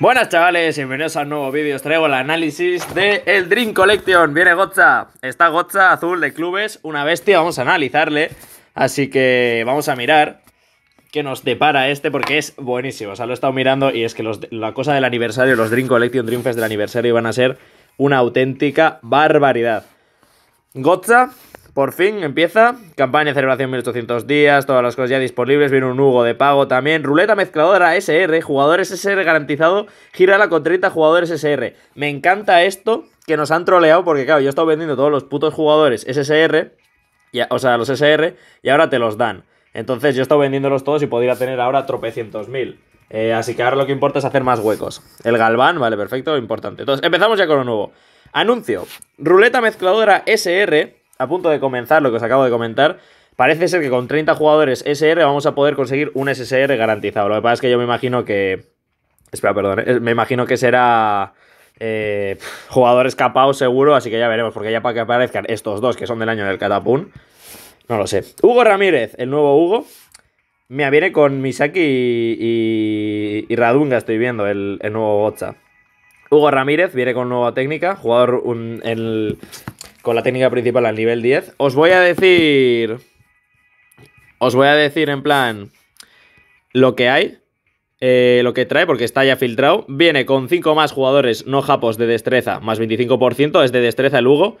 Buenas chavales, bienvenidos a un nuevo vídeo. Os traigo el análisis de el Dream Collection. Viene Gotza, está Gotza azul de clubes, una bestia, vamos a analizarle. Así que vamos a mirar qué nos depara este porque es buenísimo. O sea, lo he estado mirando y es que la cosa del aniversario, los Dream Collection Dream Fest del aniversario van a ser una auténtica barbaridad. Gotza, por fin empieza. Campaña de celebración 1800 días, todas las cosas ya disponibles. Viene un Hugo de pago también. Ruleta mezcladora SR, jugadores SR garantizado. Gira la contrita jugadores SR. Me encanta esto que nos han troleado porque, claro, yo he estado vendiendo todos los putos jugadores SSR, o sea, los SR, y ahora te los dan. Entonces yo he estado vendiéndolos todos y podría tener ahora tropecientos mil. Eh, así que ahora lo que importa es hacer más huecos. El Galván, vale, perfecto, importante. Entonces empezamos ya con lo nuevo. Anuncio: Ruleta mezcladora SR a punto de comenzar lo que os acabo de comentar, parece ser que con 30 jugadores SR vamos a poder conseguir un SSR garantizado. Lo que pasa es que yo me imagino que... Espera, perdón. Eh, me imagino que será... Eh, escapado seguro, así que ya veremos, porque ya para que aparezcan estos dos que son del año del Catapún, no lo sé. Hugo Ramírez, el nuevo Hugo, Mira, viene con Misaki y, Radunga, estoy viendo, el, nuevo Gocha. Hugo Ramírez viene con nueva técnica, jugador en el, con la técnica principal al nivel 10. Os voy a decir... Os voy a decir en plan lo que hay, eh, lo que trae, porque está ya filtrado. Viene con 5 más jugadores no japos de destreza, más 25%, es de destreza el Hugo.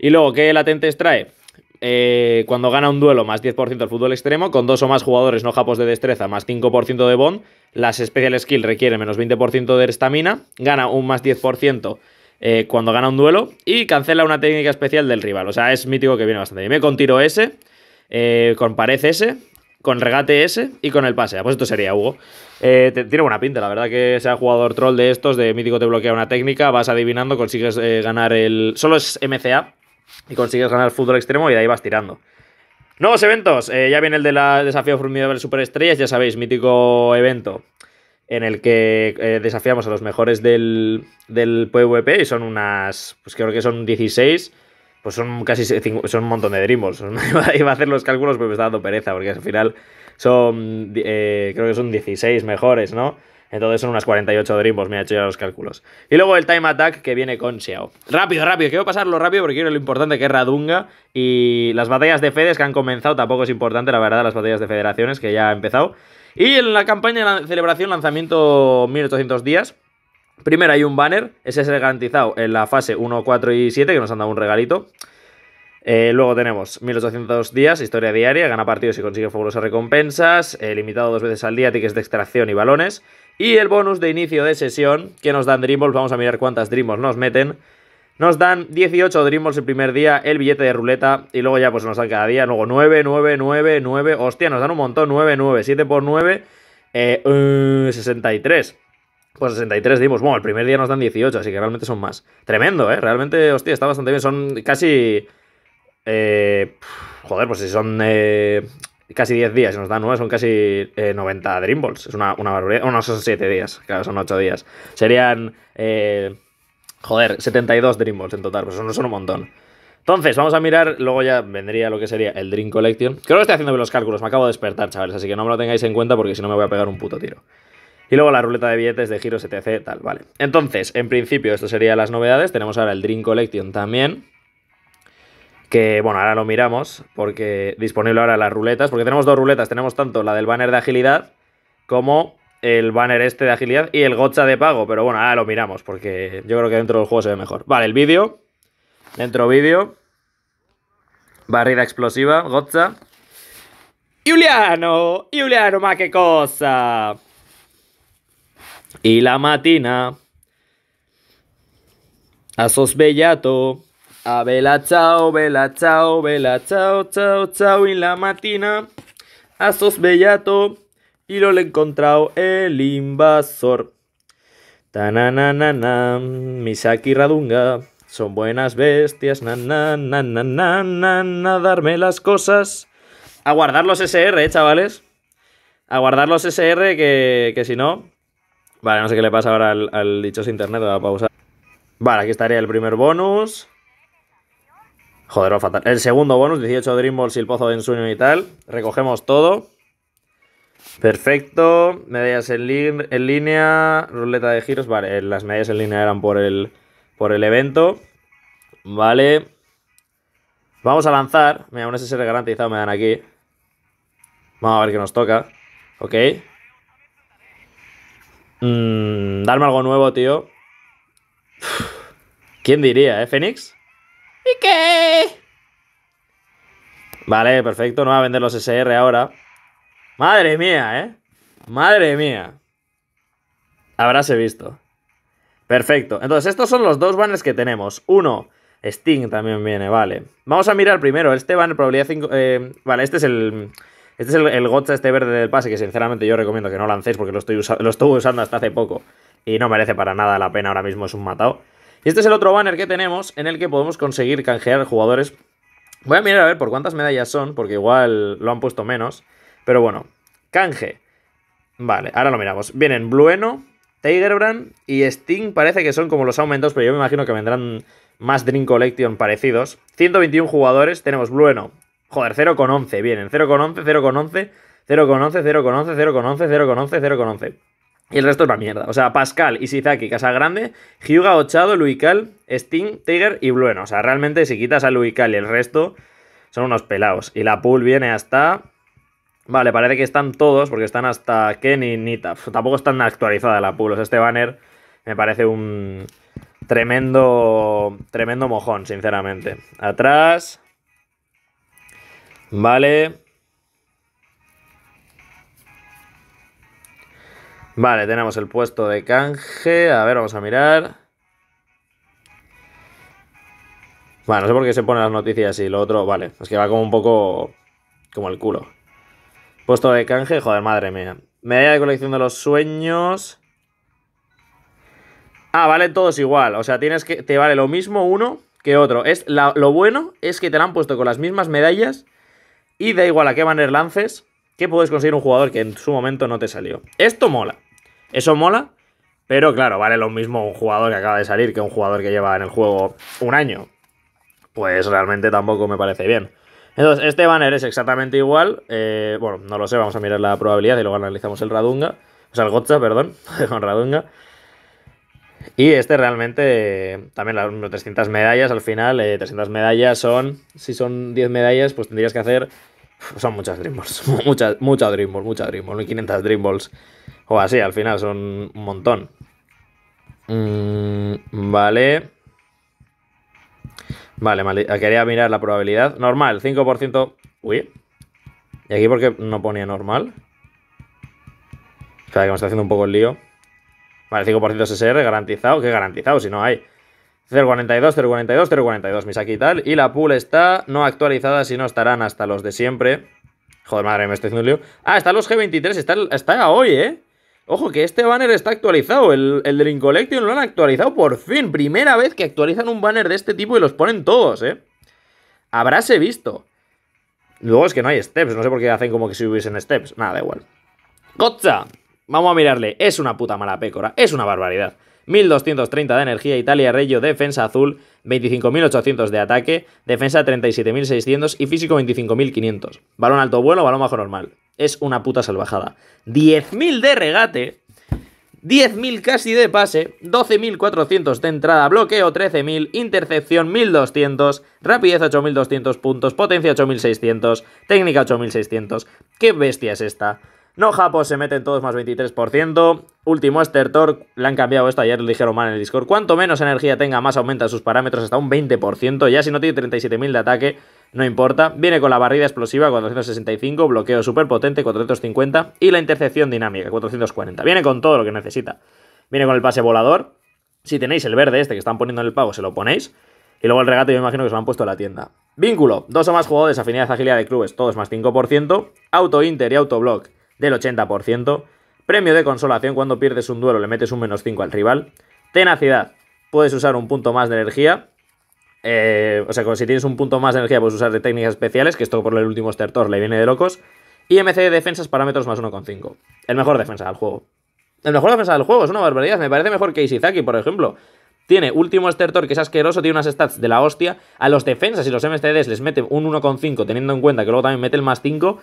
Y luego, ¿qué latentes trae? Eh, cuando gana un duelo, más 10% al fútbol extremo, con dos o más jugadores no japos de destreza, más 5% de bond, las special skills requieren menos 20% de estamina, gana un más 10% eh, cuando gana un duelo y cancela una técnica especial del rival. O sea, es mítico que viene bastante bien. con tiro S, eh, con pared S, con regate S y con el pase. Ah, pues esto sería Hugo. Eh, te, tiene buena pinta, la verdad que sea jugador troll de estos, de mítico te bloquea una técnica, vas adivinando, consigues ganar el... Solo es MCA y consigues ganar el fútbol extremo y de ahí vas tirando. Nuevos eventos, ya viene el de la desafío formidable de Superestrellas, ya sabéis, mítico evento en el que eh, desafiamos a los mejores del, del PvP y son unas, pues creo que son 16, pues son casi, son un montón de Dreamballs. Iba a hacer los cálculos pero me está dando pereza porque al final son, eh, creo que son 16 mejores, ¿no? Entonces son unas 48 drimos me ha hecho ya los cálculos. Y luego el Time Attack que viene con Xiao. Rápido, rápido, quiero pasarlo rápido porque quiero lo importante que es Radunga. Y las batallas de Fedes que han comenzado, tampoco es importante, la verdad, las batallas de federaciones que ya ha empezado. Y en la campaña de celebración, lanzamiento 1800 días. Primero hay un banner, ese es el garantizado en la fase 1, 4 y 7, que nos han dado un regalito. Eh, luego tenemos 1800 días, historia diaria, gana partidos y consigue fabulosas recompensas, limitado dos veces al día, tickets de extracción y balones. Y el bonus de inicio de sesión que nos dan Dreamballs, vamos a mirar cuántas Dreamballs nos meten. Nos dan 18 Dream el primer día, el billete de ruleta y luego ya pues nos dan cada día. Luego 9, 9, 9, 9. Hostia, nos dan un montón. 9, 9, 7 por 9. Eh, 63. Eh, pues 63 dimos. Bueno, el primer día nos dan 18, así que realmente son más. Tremendo, ¿eh? Realmente, hostia, está bastante bien. Son casi... Eh, joder, pues si son eh, casi 10 días y si nos dan 9, son casi 90 eh, Dream Balls. Es una, barbaridad. O no, son 7 días, claro, son 8 días. Serían... Eh, Joder, 72 Dream Balls en total, pues eso no son un montón. Entonces, vamos a mirar, luego ya vendría lo que sería el Dream Collection. Creo que estoy haciendo los cálculos, me acabo de despertar, chavales, así que no me lo tengáis en cuenta porque si no me voy a pegar un puto tiro. Y luego la ruleta de billetes de giros, etc, tal, vale. Entonces, en principio, esto sería las novedades. Tenemos ahora el Dream Collection también. Que, bueno, ahora lo miramos, porque disponible ahora las ruletas, porque tenemos dos ruletas. Tenemos tanto la del banner de agilidad como el banner este de agilidad y el gotcha de pago. Pero bueno, ahora lo miramos porque yo creo que dentro del juego se ve mejor. Vale, el vídeo. Dentro vídeo. Barrida explosiva, gotcha. Giuliano, Giuliano, ma qué cosa! Y la matina sos bellato. A vela chao, vela chao, vela chao, chao, chao. Y la matina. matina sos bellato. Y lo he encontrado el invasor. Tananana, Misaki Radunga. Son buenas bestias, na darme las cosas. A guardar los SR, eh, chavales. A guardar los SR, que, si no. Vale, no sé qué le pasa ahora al, al dichoso internet, voy a pausar. Vale, aquí estaría el primer bonus. Joder, oh, fatal. El segundo bonus, 18 Dream Balls y el pozo de ensueño y tal. Recogemos todo. Perfecto. Medallas en, línea, ruleta de giros. Vale, las medallas en línea eran por el, por el evento. Vale. Vamos a lanzar. Mira, un SSR garantizado me dan aquí. Vamos a ver qué nos toca. Ok. Mm, darme algo nuevo, tío. ¿Quién diría, eh, Fénix? ¿Y qué? Vale, perfecto. No va a vender los SR ahora. Madre mía, ¿eh? Madre mía. Habráse visto. Perfecto. Entonces, estos son los dos banners que tenemos. Uno, Sting también viene, vale. Vamos a mirar primero. Este banner, probabilidad 5. Eh, vale, este es el. Este es el, gotcha este verde del pase que sinceramente yo recomiendo que no lancéis porque lo, estoy lo estuve usando hasta hace poco y no merece para nada la pena, ahora mismo es un matado. Y este es el otro banner que tenemos en el que podemos conseguir canjear jugadores. Voy a mirar a ver por cuántas medallas son porque igual lo han puesto menos. Pero bueno, canje. Vale, ahora lo miramos. Vienen Blueno, Tigerbrand y Sting parece que son como los aumentos, pero yo me imagino que vendrán más Dream Collection parecidos. 121 jugadores, tenemos Blueno. Joder, 0 con 11 vienen. 0 0 0 0 con con con con 11 11 11 11 0 con 11 0 con 11 Y el resto es una mierda. O sea, Pascal, Isizaki, grande Hyuga, Ochado, Luical, Sting, Tiger y Blueno. O sea, realmente si quitas a Luical y el resto, son unos pelados. Y la pool viene hasta Vale, parece que están todos, porque están hasta Kenny y Nita. Tampoco están actualizadas la pulos. este banner me parece un tremendo, tremendo mojón, sinceramente. Atrás. Vale. Vale, tenemos el puesto de canje. A ver, vamos a mirar. Bueno, no sé por qué se ponen las noticias y lo otro... Vale, es que va como un poco... Como el culo. Puesto de canje, joder, madre mía. Medalla de colección de los sueños. Ah, vale todos igual. O sea, tienes que. Te vale lo mismo uno que otro. Es lo bueno es que te la han puesto con las mismas medallas. Y da igual a qué manera lances. Que puedes conseguir un jugador que en su momento no te salió. Esto mola. Eso mola. Pero claro, vale lo mismo un jugador que acaba de salir que un jugador que lleva en el juego un año. Pues realmente tampoco me parece bien. Entonces, este banner es exactamente igual. Eh, bueno, no lo sé, vamos a mirar la probabilidad y luego analizamos el Radunga. O sea, el Gotcha, perdón, con Radunga. Y este realmente, también las 300 medallas al final, 300 eh, medallas son, si son 10 medallas, pues tendrías que hacer, son muchas Dream Balls, muchas, muchas Dream Balls, muchas Dream Balls, 500 Dream Balls, o así, al final son un montón. Mm, vale. Vale, Quería mirar la probabilidad. Normal, 5%. Uy. ¿Y aquí porque no ponía normal? sea, que me está haciendo un poco el lío. Vale, 5% SSR garantizado. ¿Qué garantizado? Si no hay. 0.42, 0.42, 0.42, aquí y tal. Y la pool está no actualizada, si no estarán hasta los de siempre. Joder, madre, me estoy haciendo un lío. Ah, están los G23, están, está hoy, ¿eh? Ojo, que este banner está actualizado. El, el del lo han actualizado por fin. Primera vez que actualizan un banner de este tipo y los ponen todos, ¿eh? Habráse visto. Luego es que no hay steps. No sé por qué hacen como que si hubiesen steps. Nada, da igual. Cocha, Vamos a mirarle. Es una puta mala pécora. Es una barbaridad. 1230 de energía, Italia Reyo, defensa azul, 25.800 de ataque, defensa 37.600 y físico 25.500. Balón alto vuelo, balón bajo normal. Es una puta salvajada. 10.000 de regate, 10.000 casi de pase, 12.400 de entrada, bloqueo 13.000, intercepción 1.200, rapidez 8.200 puntos, potencia 8.600, técnica 8.600. ¿Qué bestia es esta? No Japo se meten todos más 23%. Último Estertor, le han cambiado esto ayer, lo dijeron mal en el Discord. Cuanto menos energía tenga, más aumenta sus parámetros hasta un 20%. Ya si no tiene 37.000 de ataque, no importa. Viene con la barrida explosiva 465, bloqueo superpotente, potente 450 y la intercepción dinámica 440. Viene con todo lo que necesita. Viene con el pase volador. Si tenéis el verde este que están poniendo en el pago, se lo ponéis. Y luego el regate yo imagino que se lo han puesto en la tienda. Vínculo, dos o más jugadores, afinidad, agilidad de clubes, todos más 5%. Auto inter y autoblock del 80%. Premio de consolación cuando pierdes un duelo le metes un menos 5 al rival. Tenacidad, puedes usar un punto más de energía. Eh, o sea, si tienes un punto más de energía puedes usar de técnicas especiales, que esto por el último estertor le viene de locos. Y MC de defensas parámetros más 1,5. El mejor defensa del juego. El mejor defensa del juego, es una barbaridad. Me parece mejor que Isizaki, por ejemplo. Tiene último estertor que es asqueroso, tiene unas stats de la hostia. A los defensas y los MCDs les mete un 1,5, teniendo en cuenta que luego también mete el más 5.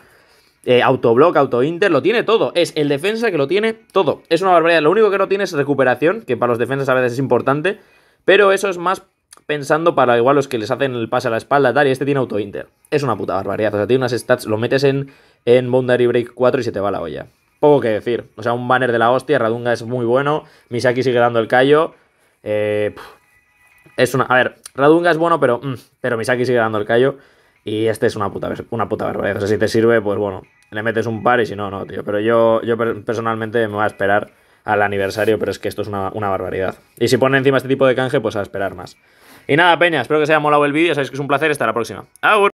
Autoblock, eh, autoblock, autointer, lo tiene todo. Es el defensa que lo tiene todo. Es una barbaridad. Lo único que no tiene es recuperación, que para los defensas a veces es importante, pero eso es más pensando para igual los que les hacen el pase a la espalda, tal, este tiene autointer. Es una puta barbaridad. O sea, tiene unas stats, lo metes en, en Boundary Break 4 y se te va la olla. Poco que decir. O sea, un banner de la hostia, Radunga es muy bueno, Misaki sigue dando el callo. Eh, es una... A ver, Radunga es bueno, pero, mm, pero Misaki sigue dando el callo. Y este es una puta, una puta barbaridad. O sea, si te sirve, pues bueno, le metes un par y si no, no, tío. Pero yo, yo personalmente me voy a esperar al aniversario, pero es que esto es una, una barbaridad. Y si pone encima este tipo de canje, pues a esperar más. Y nada, Peña, espero que os haya molado el vídeo. Sabéis que es un placer. Hasta la próxima. ¡Aur!